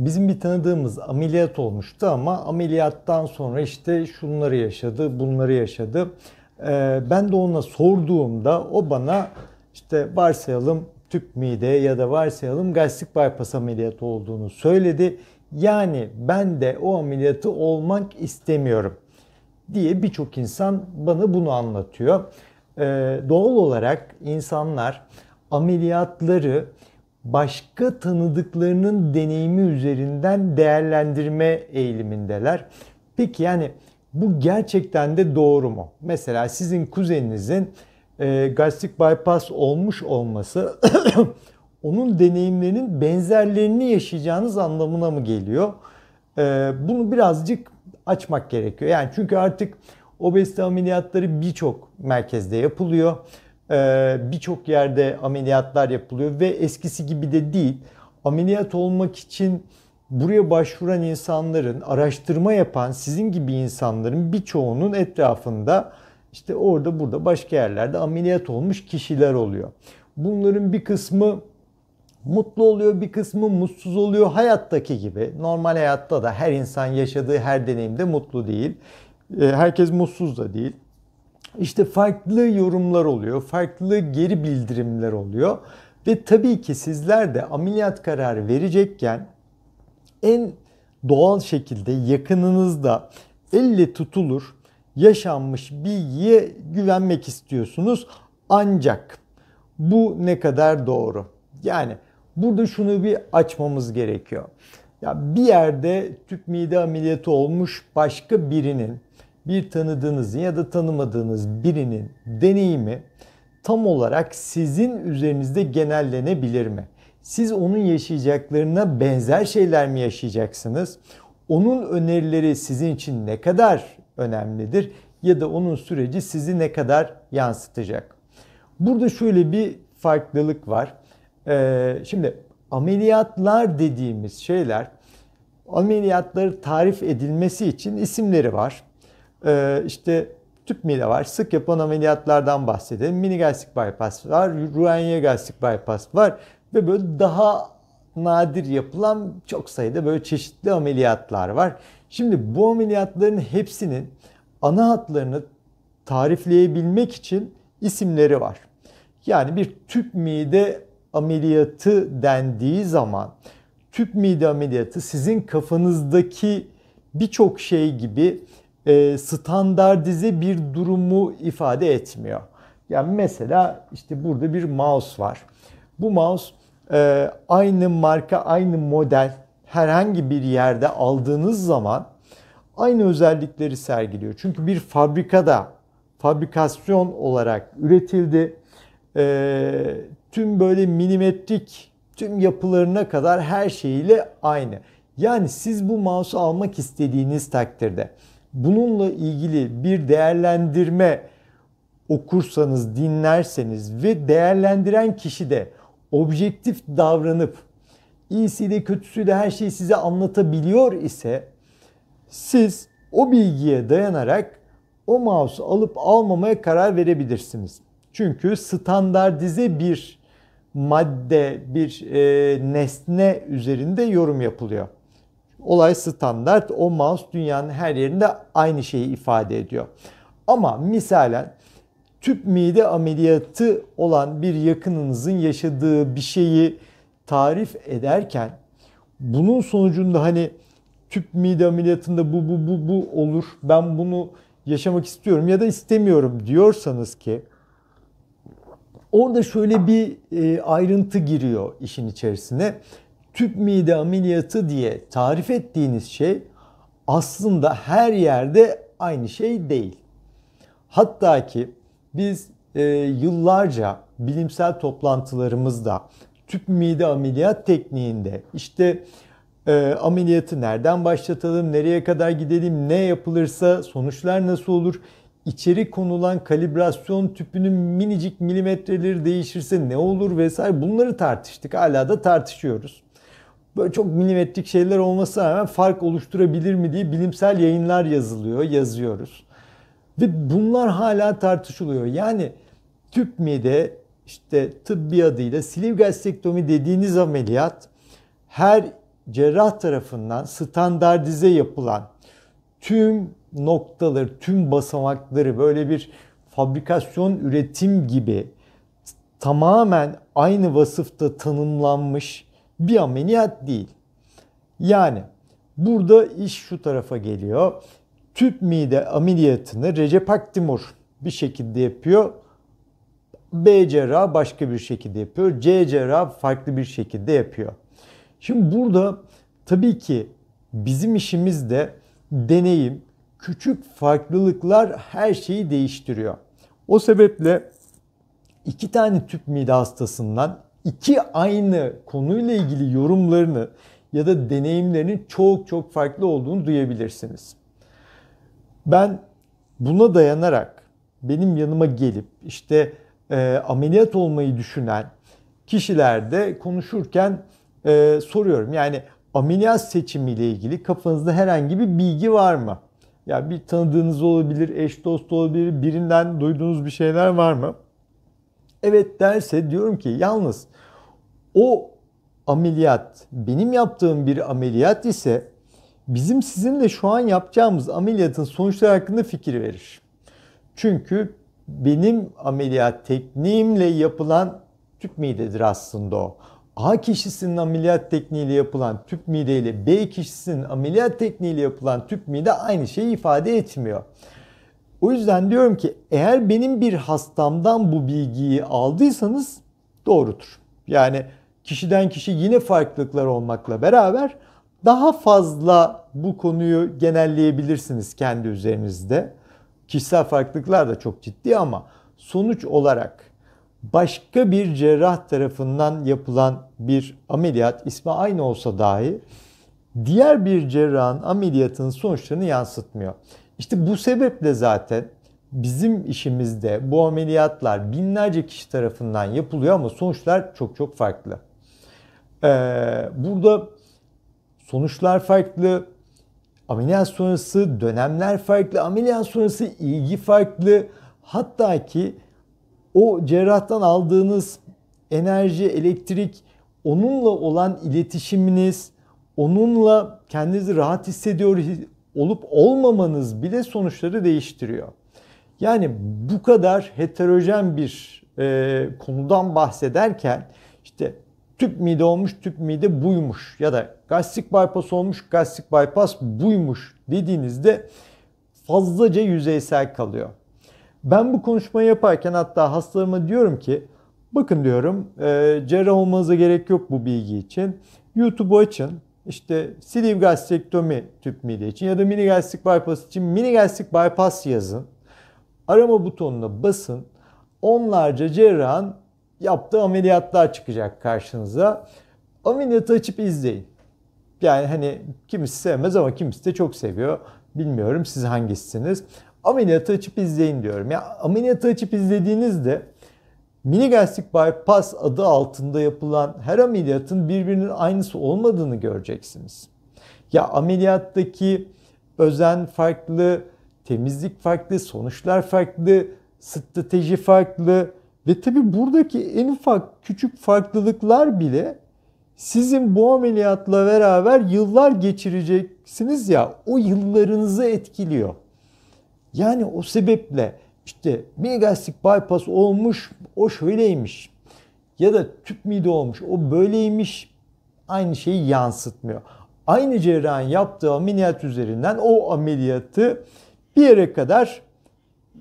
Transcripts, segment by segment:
Bizim bir tanıdığımız ameliyat olmuştu ama ameliyattan sonra işte şunları yaşadı, bunları yaşadı. Ee, ben de ona sorduğumda o bana işte varsayalım tüp mide ya da varsayalım gastrik bypass ameliyatı olduğunu söyledi. Yani ben de o ameliyatı olmak istemiyorum diye birçok insan bana bunu anlatıyor. Ee, doğal olarak insanlar ameliyatları başka tanıdıklarının deneyimi üzerinden değerlendirme eğilimindeler. Peki yani bu gerçekten de doğru mu? Mesela sizin kuzeninizin e, gastrik bypass olmuş olması onun deneyimlerinin benzerlerini yaşayacağınız anlamına mı geliyor? E, bunu birazcık açmak gerekiyor. Yani çünkü artık obezite ameliyatları birçok merkezde yapılıyor. Ee, birçok yerde ameliyatlar yapılıyor ve eskisi gibi de değil. Ameliyat olmak için buraya başvuran insanların, araştırma yapan sizin gibi insanların birçoğunun etrafında işte orada burada başka yerlerde ameliyat olmuş kişiler oluyor. Bunların bir kısmı mutlu oluyor, bir kısmı mutsuz oluyor. Hayattaki gibi normal hayatta da her insan yaşadığı her deneyimde mutlu değil. Ee, herkes mutsuz da değil işte farklı yorumlar oluyor, farklı geri bildirimler oluyor. Ve tabii ki sizler de ameliyat kararı verecekken en doğal şekilde yakınınızda elle tutulur yaşanmış bilgiye güvenmek istiyorsunuz. Ancak bu ne kadar doğru? Yani burada şunu bir açmamız gerekiyor. Ya bir yerde tüp mide ameliyatı olmuş başka birinin bir tanıdığınız ya da tanımadığınız birinin deneyimi tam olarak sizin üzerinizde genellenebilir mi? Siz onun yaşayacaklarına benzer şeyler mi yaşayacaksınız? Onun önerileri sizin için ne kadar önemlidir ya da onun süreci sizi ne kadar yansıtacak? Burada şöyle bir farklılık var. Ee, şimdi ameliyatlar dediğimiz şeyler ameliyatları tarif edilmesi için isimleri var ee, işte tüp mide var. Sık yapılan ameliyatlardan bahsedelim. Mini gastrik bypass var. Ruenye gastrik bypass var. Ve böyle daha nadir yapılan çok sayıda böyle çeşitli ameliyatlar var. Şimdi bu ameliyatların hepsinin ana hatlarını tarifleyebilmek için isimleri var. Yani bir tüp mide ameliyatı dendiği zaman tüp mide ameliyatı sizin kafanızdaki birçok şey gibi e, standartize bir durumu ifade etmiyor. Yani mesela işte burada bir mouse var. Bu mouse e, aynı marka, aynı model herhangi bir yerde aldığınız zaman aynı özellikleri sergiliyor. Çünkü bir fabrikada fabrikasyon olarak üretildi. E, tüm böyle milimetrik tüm yapılarına kadar her şeyiyle aynı. Yani siz bu mouse'u almak istediğiniz takdirde Bununla ilgili bir değerlendirme okursanız, dinlerseniz ve değerlendiren kişi de objektif davranıp iyisiyle kötüsüyle her şeyi size anlatabiliyor ise siz o bilgiye dayanarak o mouse'u alıp almamaya karar verebilirsiniz. Çünkü standartize bir madde, bir e, nesne üzerinde yorum yapılıyor. Olay standart. O mouse dünyanın her yerinde aynı şeyi ifade ediyor. Ama misalen tüp mide ameliyatı olan bir yakınınızın yaşadığı bir şeyi tarif ederken bunun sonucunda hani tüp mide ameliyatında bu bu bu bu olur. Ben bunu yaşamak istiyorum ya da istemiyorum diyorsanız ki orada şöyle bir e, ayrıntı giriyor işin içerisine tüp mide ameliyatı diye tarif ettiğiniz şey aslında her yerde aynı şey değil. Hatta ki biz e, yıllarca bilimsel toplantılarımızda tüp mide ameliyat tekniğinde işte e, ameliyatı nereden başlatalım, nereye kadar gidelim, ne yapılırsa sonuçlar nasıl olur, içeri konulan kalibrasyon tüpünün minicik milimetreleri değişirse ne olur vesaire bunları tartıştık. Hala da tartışıyoruz böyle çok milimetrik şeyler olmasına rağmen fark oluşturabilir mi diye bilimsel yayınlar yazılıyor, yazıyoruz. Ve bunlar hala tartışılıyor. Yani tüp mide işte tıbbi adıyla silivgastektomi dediğiniz ameliyat her cerrah tarafından standartize yapılan tüm noktaları, tüm basamakları böyle bir fabrikasyon üretim gibi tamamen aynı vasıfta tanımlanmış bir ameliyat değil. Yani burada iş şu tarafa geliyor. Tüp mide ameliyatını Recep Akdemir bir şekilde yapıyor. B cerrah başka bir şekilde yapıyor. C cerrah farklı bir şekilde yapıyor. Şimdi burada tabii ki bizim işimiz de deneyim, küçük farklılıklar her şeyi değiştiriyor. O sebeple iki tane tüp mide hastasından iki aynı konuyla ilgili yorumlarını ya da deneyimlerinin çok çok farklı olduğunu duyabilirsiniz. Ben buna dayanarak benim yanıma gelip işte e, ameliyat olmayı düşünen kişilerde konuşurken e, soruyorum. Yani ameliyat seçimiyle ilgili kafanızda herhangi bir bilgi var mı? Ya yani bir tanıdığınız olabilir, eş dost olabilir, birinden duyduğunuz bir şeyler var mı? evet derse diyorum ki yalnız o ameliyat benim yaptığım bir ameliyat ise bizim sizinle şu an yapacağımız ameliyatın sonuçları hakkında fikir verir. Çünkü benim ameliyat tekniğimle yapılan tüp midedir aslında o. A kişisinin ameliyat tekniğiyle yapılan tüp mide ile B kişisinin ameliyat tekniğiyle yapılan tüp mide aynı şeyi ifade etmiyor. O yüzden diyorum ki eğer benim bir hastamdan bu bilgiyi aldıysanız doğrudur. Yani kişiden kişi yine farklılıklar olmakla beraber daha fazla bu konuyu genelleyebilirsiniz kendi üzerinizde. Kişisel farklılıklar da çok ciddi ama sonuç olarak başka bir cerrah tarafından yapılan bir ameliyat ismi aynı olsa dahi diğer bir cerrahın ameliyatının sonuçlarını yansıtmıyor. İşte bu sebeple zaten bizim işimizde bu ameliyatlar binlerce kişi tarafından yapılıyor ama sonuçlar çok çok farklı. Ee, burada sonuçlar farklı, ameliyat sonrası dönemler farklı, ameliyat sonrası ilgi farklı. Hatta ki o cerrahtan aldığınız enerji, elektrik, onunla olan iletişiminiz, onunla kendinizi rahat hissediyor olup olmamanız bile sonuçları değiştiriyor. Yani bu kadar heterojen bir e, konudan bahsederken işte tüp mide olmuş tüp mide buymuş ya da gastrik bypass olmuş gastrik bypass buymuş dediğinizde fazlaca yüzeysel kalıyor. Ben bu konuşmayı yaparken hatta hastalarıma diyorum ki bakın diyorum e, cerrah olmanıza gerek yok bu bilgi için. YouTube'u açın işte sleeve gastrektomi tüp mide için ya da mini gastrik bypass için mini gastrik bypass yazın. Arama butonuna basın. Onlarca cerrahın yaptığı ameliyatlar çıkacak karşınıza. Ameliyatı açıp izleyin. Yani hani kimisi sevmez ama kimisi de çok seviyor. Bilmiyorum siz hangisiniz. Ameliyatı açıp izleyin diyorum. Ya ameliyatı açıp izlediğinizde Minigastik bypass adı altında yapılan her ameliyatın birbirinin aynısı olmadığını göreceksiniz. Ya ameliyattaki özen farklı, temizlik farklı, sonuçlar farklı, strateji farklı ve tabi buradaki en ufak küçük farklılıklar bile sizin bu ameliyatla beraber yıllar geçireceksiniz ya o yıllarınızı etkiliyor. Yani o sebeple işte gastrik bypass olmuş, o şöyleymiş. Ya da tüp mide olmuş, o böyleymiş. Aynı şeyi yansıtmıyor. Aynı cerrahın yaptığı ameliyat üzerinden o ameliyatı bir yere kadar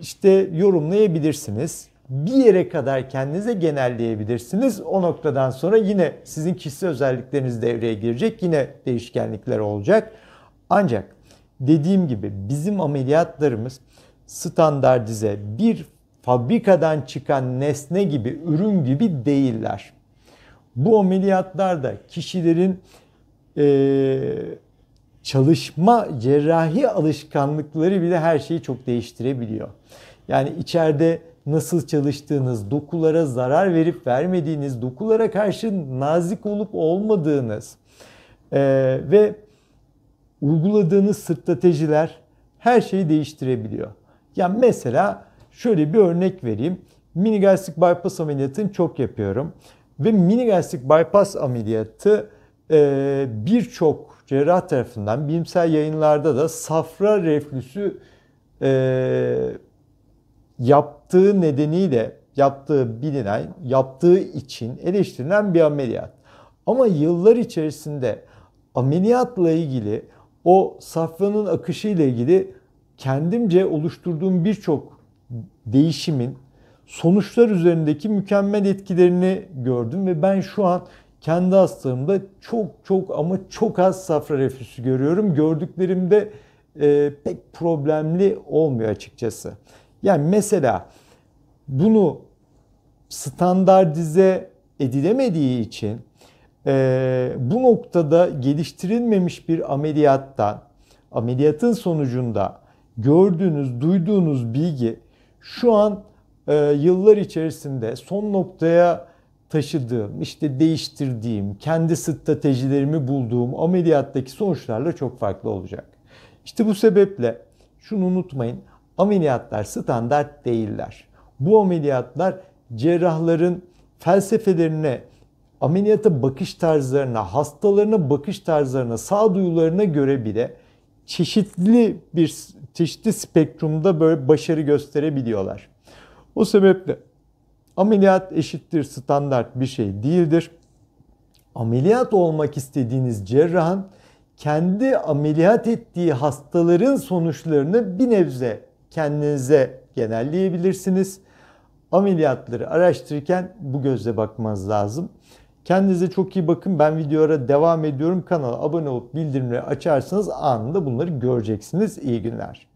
işte yorumlayabilirsiniz. Bir yere kadar kendinize genelleyebilirsiniz. O noktadan sonra yine sizin kişisel özellikleriniz devreye girecek. Yine değişkenlikler olacak. Ancak dediğim gibi bizim ameliyatlarımız standartize bir fabrikadan çıkan nesne gibi, ürün gibi değiller. Bu ameliyatlar da kişilerin e, çalışma cerrahi alışkanlıkları bile her şeyi çok değiştirebiliyor. Yani içeride nasıl çalıştığınız, dokulara zarar verip vermediğiniz, dokulara karşı nazik olup olmadığınız e, ve uyguladığınız stratejiler her şeyi değiştirebiliyor. Yani mesela şöyle bir örnek vereyim. Mini gastrik bypass ameliyatını çok yapıyorum. Ve mini gastrik bypass ameliyatı e, birçok cerrah tarafından bilimsel yayınlarda da safra reflüsü e, yaptığı nedeniyle yaptığı bilinen, yaptığı için eleştirilen bir ameliyat. Ama yıllar içerisinde ameliyatla ilgili o safranın akışı ile ilgili kendimce oluşturduğum birçok değişimin sonuçlar üzerindeki mükemmel etkilerini gördüm ve ben şu an kendi hastalığımda çok çok ama çok az safra reflüsü görüyorum. Gördüklerimde e, pek problemli olmuyor açıkçası. Yani mesela bunu standartize edilemediği için e, bu noktada geliştirilmemiş bir ameliyatta ameliyatın sonucunda gördüğünüz, duyduğunuz bilgi şu an e, yıllar içerisinde son noktaya taşıdığım, işte değiştirdiğim, kendi stratejilerimi bulduğum ameliyattaki sonuçlarla çok farklı olacak. İşte bu sebeple şunu unutmayın, ameliyatlar standart değiller. Bu ameliyatlar cerrahların felsefelerine, ameliyata bakış tarzlarına, hastalarına bakış tarzlarına, sağduyularına göre bile çeşitli bir çeşitli spektrumda böyle başarı gösterebiliyorlar. O sebeple ameliyat eşittir standart bir şey değildir. Ameliyat olmak istediğiniz cerrahın kendi ameliyat ettiği hastaların sonuçlarını bir nebze kendinize genelleyebilirsiniz. Ameliyatları araştırırken bu gözle bakmanız lazım. Kendinize çok iyi bakın. Ben videolara devam ediyorum. Kanala abone olup bildirimleri açarsanız anında bunları göreceksiniz. İyi günler.